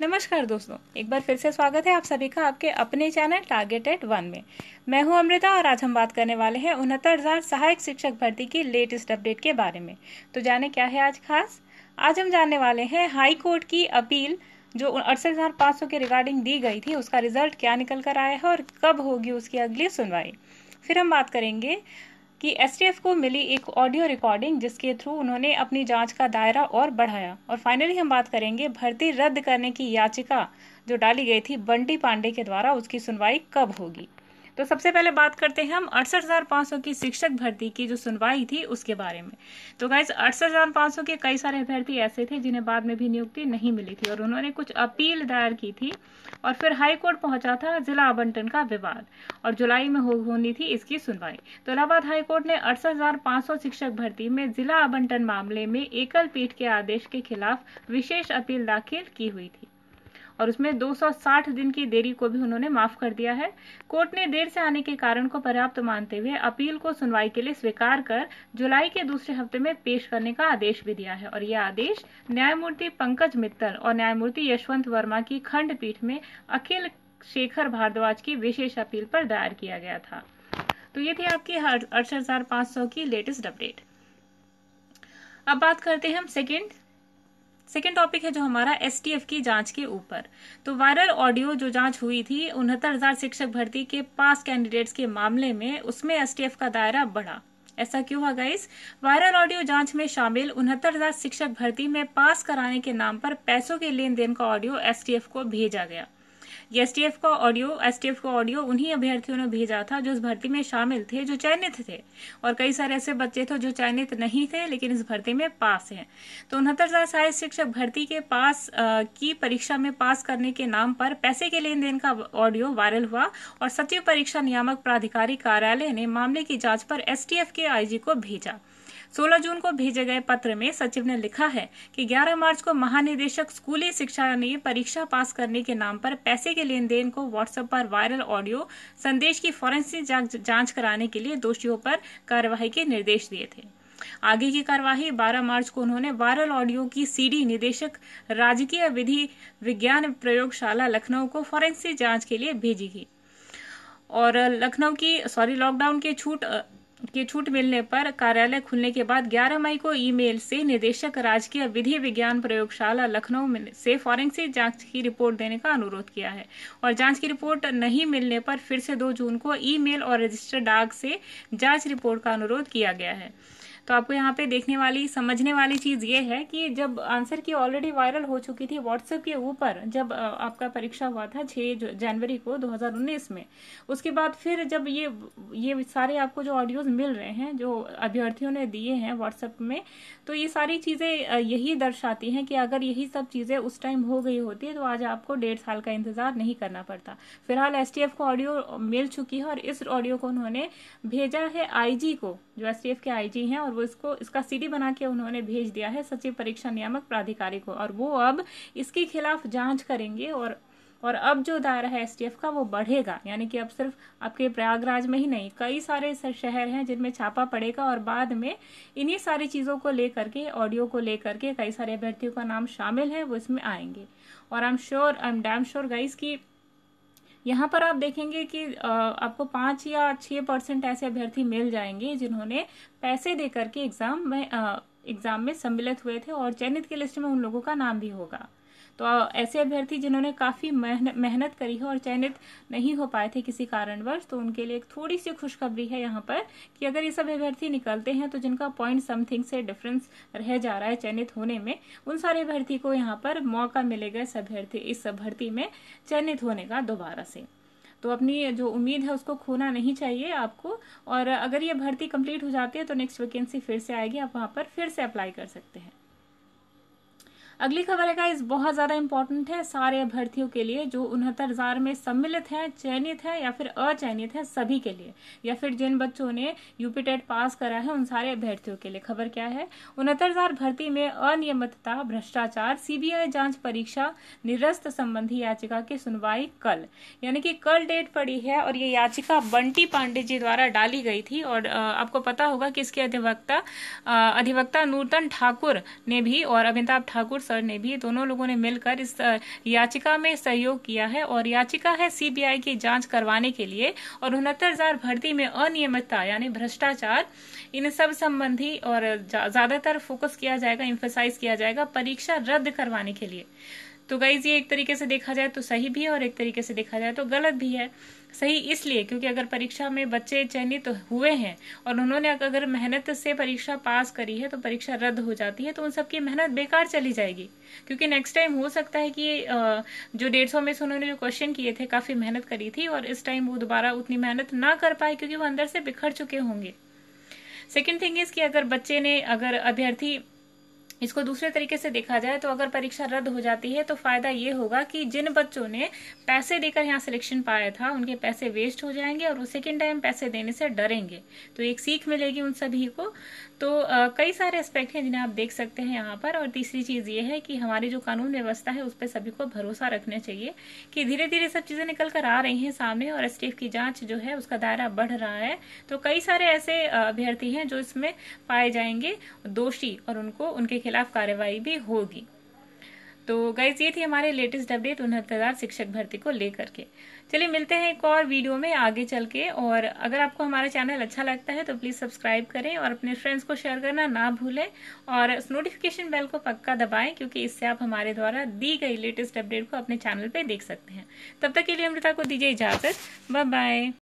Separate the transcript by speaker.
Speaker 1: नमस्कार दोस्तों एक बार फिर से स्वागत है आप सभी का आपके अपने चैनल टारगेटेड वन में मैं हूं अमृता और आज हम बात करने वाले हैं उनहत्तर हजार सहायक शिक्षक भर्ती की लेटेस्ट अपडेट के बारे में तो जाने क्या है आज खास आज हम जानने वाले हैं हाई कोर्ट की अपील जो अड़सठ हजार पांच सौ के रिगार्डिंग दी गई थी उसका रिजल्ट क्या निकल कर आया है और कब होगी उसकी अगली सुनवाई फिर हम बात करेंगे कि एसटीएफ को मिली एक ऑडियो रिकॉर्डिंग जिसके थ्रू उन्होंने अपनी जांच का दायरा और बढ़ाया और फाइनली हम बात करेंगे भर्ती रद्द करने की याचिका जो डाली गई थी बंटी पांडे के द्वारा उसकी सुनवाई कब होगी तो सबसे पहले बात करते हैं हम अड़सठ हज़ार सौ की शिक्षक भर्ती की जो सुनवाई थी उसके बारे में तो गाइज अड़सठ हज़ार सौ के कई सारे अभ्यर्थी ऐसे थे जिन्हें बाद में भी नियुक्ति नहीं मिली थी और उन्होंने कुछ अपील दायर की थी और फिर हाईकोर्ट पहुंचा था जिला आवंटन का विवाद और जुलाई में हो होनी थी इसकी सुनवाई तो इलाहाबाद हाईकोर्ट ने अड़सठ हज़ार सौ शिक्षक भर्ती में जिला आवंटन मामले में एकल पीठ के आदेश के खिलाफ विशेष अपील दाखिल की हुई थी और उसमें 260 दिन की देरी को भी उन्होंने माफ कर दिया है कोर्ट ने देर से आने के कारण को पर्याप्त मानते हुए अपील को सुनवाई के लिए स्वीकार कर जुलाई के दूसरे हफ्ते में पेश करने का आदेश भी दिया है और यह आदेश न्यायमूर्ति पंकज मित्तल और न्यायमूर्ति यशवंत वर्मा की खंडपीठ में अखिल शेखर भारद्वाज की विशेष अपील पर दायर किया गया था तो ये थी आपकी अड़सठ हजार पाँच सौ की लेटेस्ट अपडेट अब बात करते हैं हम सेकेंड सेकेंड टॉपिक है जो हमारा एस की जांच के ऊपर तो वायरल ऑडियो जो जांच हुई थी उनहत्तर शिक्षक भर्ती के पास कैंडिडेट्स के मामले में उसमें एस का दायरा बढ़ा ऐसा क्यों हुआ गाइस वायरल ऑडियो जांच में शामिल उनहत्तर हजार शिक्षक भर्ती में पास कराने के नाम पर पैसों के लेन देन का ऑडियो एस को भेजा गया एसटीएफ का ऑडियो एसटीएफ का ऑडियो उन्हीं अभ्यर्थियों ने भेजा था जो इस भर्ती में शामिल थे जो चयनित थे और कई सारे ऐसे बच्चे थे जो चयनित नहीं थे लेकिन इस भर्ती में पास हैं तो उनहत्तर हजार सहायक शिक्षक भर्ती के पास आ, की परीक्षा में पास करने के नाम पर पैसे के लेन देन का ऑडियो वायरल हुआ और सचिव परीक्षा नियामक प्राधिकारी कार्यालय ने मामले की जांच पर एसटीएफ के आईजी को भेजा 16 जून को भेजे गए पत्र में सचिव ने लिखा है कि 11 मार्च को महानिदेशक स्कूली शिक्षा ने परीक्षा पास करने के नाम पर पैसे के लेन देन को व्हाट्सएप पर वायरल ऑडियो संदेश की फॉरेंसिक जांच कराने के लिए दोषियों पर कार्यवाही के निर्देश दिए थे आगे की कार्यवाही 12 मार्च को उन्होंने वायरल ऑडियो की सीडी निदेशक राजकीय विधि विज्ञान प्रयोगशाला लखनऊ को फॉरेंसिक जांच के लिए भेजी थी और लखनऊ की सॉरी लॉकडाउन के छूट की छूट मिलने पर कार्यालय खुलने के बाद 11 मई को ईमेल से निदेशक राजकीय विधि विज्ञान प्रयोगशाला लखनऊ से फॉरेंसिक जांच की रिपोर्ट देने का अनुरोध किया है और जांच की रिपोर्ट नहीं मिलने पर फिर से 2 जून को ईमेल और रजिस्टर डाक से जांच रिपोर्ट का अनुरोध किया गया है तो आपको यहाँ पे देखने वाली समझने वाली चीज़ ये है कि जब आंसर की ऑलरेडी वायरल हो चुकी थी व्हाट्सएप के ऊपर जब आपका परीक्षा हुआ था 6 जनवरी को 2019 में उसके बाद फिर जब ये ये सारे आपको जो ऑडियोज मिल रहे हैं जो अभ्यर्थियों ने दिए हैं व्हाट्सएप में तो ये सारी चीज़ें यही दर्शाती हैं कि अगर यही सब चीज़ें उस टाइम हो गई होती तो आज आपको डेढ़ साल का इंतज़ार नहीं करना पड़ता फिलहाल एस को ऑडियो मिल चुकी है और इस ऑडियो को उन्होंने भेजा है आई को जो एस के आईजी हैं और वो इसको इसका सीडी बना के उन्होंने भेज दिया है सचिव परीक्षा नियामक प्राधिकारी को और वो अब इसके खिलाफ जांच करेंगे और और अब जो दायरा है एसटीएफ का वो बढ़ेगा यानी कि अब सिर्फ आपके प्रयागराज में ही नहीं कई सारे शहर हैं जिनमें छापा पड़ेगा और बाद में इन्हीं सारी चीज़ों को लेकर के ऑडियो को लेकर के कई सारे अभ्यर्थियों का नाम शामिल है वो इसमें आएंगे और I am sure I am damn sure guys की यहाँ पर आप देखेंगे कि आपको पांच या छह परसेंट ऐसे अभ्यर्थी मिल जाएंगे जिन्होंने पैसे दे करके एग्जाम में एग्जाम में सम्मिलित हुए थे और चयनित की लिस्ट में उन लोगों का नाम भी होगा तो ऐसे अभ्यर्थी जिन्होंने काफ़ी मेहनत करी है और चयनित नहीं हो पाए थे किसी कारणवश तो उनके लिए एक थोड़ी सी खुशखबरी है यहाँ पर कि अगर ये सब अभ्यर्थी निकलते हैं तो जिनका पॉइंट समथिंग से डिफरेंस रह जा रहा है चयनित होने में उन सारे अभ्यर्थी को यहाँ पर मौका मिलेगा इस अभ्यर्थी इस भर्ती में चयनित होने का दोबारा से तो अपनी जो उम्मीद है उसको खोना नहीं चाहिए आपको और अगर ये भर्ती कंप्लीट हो जाती है तो नेक्स्ट वैकेंसी फिर से आएगी आप वहाँ पर फिर से अप्लाई कर सकते हैं अगली खबर है गाइस बहुत ज्यादा इंपॉर्टेंट है सारे अभ्यर्थियों के लिए जो उनहत्तर हजार में सम्मिलित हैं चयनित हैं या फिर अचयनित हैं सभी के लिए या फिर जिन बच्चों ने यूपी टेट पास करा है उन सारे अभ्यर्थियों के लिए खबर क्या है उनहत्तर हजार भर्ती में अनियमितता भ्रष्टाचार सीबीआई जांच परीक्षा निरस्त संबंधी याचिका की सुनवाई कल यानी कि कल डेट पड़ी है और ये याचिका बंटी पांडे जी द्वारा डाली गई थी और आपको पता होगा कि इसके अधिवक्ता अधिवक्ता नूतन ठाकुर ने भी और अमिताभ ठाकुर सर ने भी दोनों लोगों ने मिलकर इस याचिका में सहयोग किया है और याचिका है सीबीआई की जांच करवाने के लिए और उनहत्तर हजार भर्ती में अनियमितता यानी भ्रष्टाचार इन सब संबंधी और ज्यादातर फोकस किया जाएगा इम्फोसाइज किया जाएगा परीक्षा रद्द करवाने के लिए तो गाइज ये एक तरीके से देखा जाए तो सही भी है और एक तरीके से देखा जाए तो गलत भी है सही इसलिए क्योंकि अगर परीक्षा में बच्चे चयनित तो हुए हैं और उन्होंने अगर मेहनत से परीक्षा पास करी है तो परीक्षा रद्द हो जाती है तो उन सबकी मेहनत बेकार चली जाएगी क्योंकि नेक्स्ट टाइम हो सकता है कि जो डेढ़ सौ में से उन्होंने जो क्वेश्चन किए थे काफ़ी मेहनत करी थी और इस टाइम वो दोबारा उतनी मेहनत ना कर पाए क्योंकि वो अंदर से बिखर चुके होंगे सेकेंड थिंग इज़ कि अगर बच्चे ने अगर अभ्यर्थी इसको दूसरे तरीके से देखा जाए तो अगर परीक्षा रद्द हो जाती है तो फायदा ये होगा कि जिन बच्चों ने पैसे देकर यहाँ सिलेक्शन पाया था उनके पैसे वेस्ट हो जाएंगे और वो सेकेंड टाइम पैसे देने से डरेंगे तो एक सीख मिलेगी उन सभी को तो आ, कई सारे एस्पेक्ट हैं जिन्हें आप देख सकते हैं यहाँ पर और तीसरी चीज़ ये है कि हमारी जो कानून व्यवस्था है उस पर सभी को भरोसा रखना चाहिए कि धीरे धीरे सब चीज़ें निकल कर आ रही हैं सामने और एस की जाँच जो है उसका दायरा बढ़ रहा है तो कई सारे ऐसे अभ्यर्थी हैं जो इसमें पाए जाएंगे दोषी और उनको उनके खिलाफ कार्रवाई भी होगी तो गाइज ये थी हमारे लेटेस्ट अपडेट उनहत्तर शिक्षक भर्ती को लेकर के चलिए मिलते हैं एक और वीडियो में आगे चल के और अगर आपको हमारा चैनल अच्छा लगता है तो प्लीज़ सब्सक्राइब करें और अपने फ्रेंड्स को शेयर करना ना भूलें और नोटिफिकेशन बेल को पक्का दबाएं क्योंकि इससे आप हमारे द्वारा दी गई लेटेस्ट अपडेट को अपने चैनल पर देख सकते हैं तब तक के लिए अमृता को दीजिए इजाज़त बाय बाय